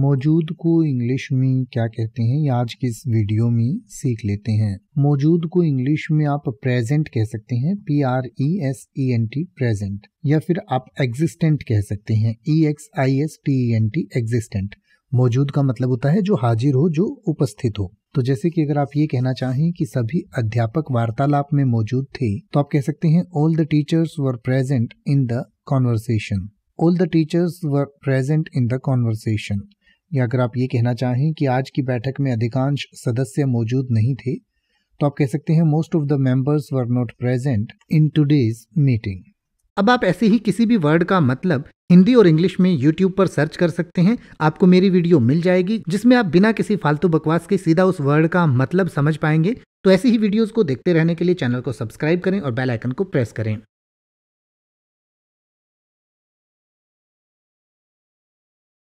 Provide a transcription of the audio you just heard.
मौजूद को इंग्लिश में क्या कहते हैं आज के इस वीडियो में सीख लेते हैं मौजूद को इंग्लिश में आप प्रेजेंट कह सकते हैं P R E S E N T present या फिर आप एग्जिस्टेंट कह सकते हैं E X I S T E N T existent मौजूद का मतलब होता है जो हाजिर हो जो उपस्थित हो तो जैसे कि अगर आप ये कहना चाहें कि सभी अध्यापक वार्तालाप में मौजूद थे तो आप कह सकते हैं all the teachers were present in the conversation all the teachers were present in the conversation या अगर आप ये कहना चाहें कि आज की बैठक में अधिकांश सदस्य मौजूद नहीं थे तो आप कह सकते हैं most of the members were not present in today's meeting अब आप ऐसे ही किसी भी वर्ड का मतलब हिंदी और इंग्लिश में यूट्यूब पर सर्च कर सकते हैं आपको मेरी वीडियो मिल जाएगी जिसमें आप बिना किसी फालतू बकवास के सीधा उस वर्ड का मतलब समझ पाएंगे तो ऐसी ही वीडियोस को देखते रहने के लिए चैनल को सब्सक्राइब करें और बेल आइकन को प्रेस करें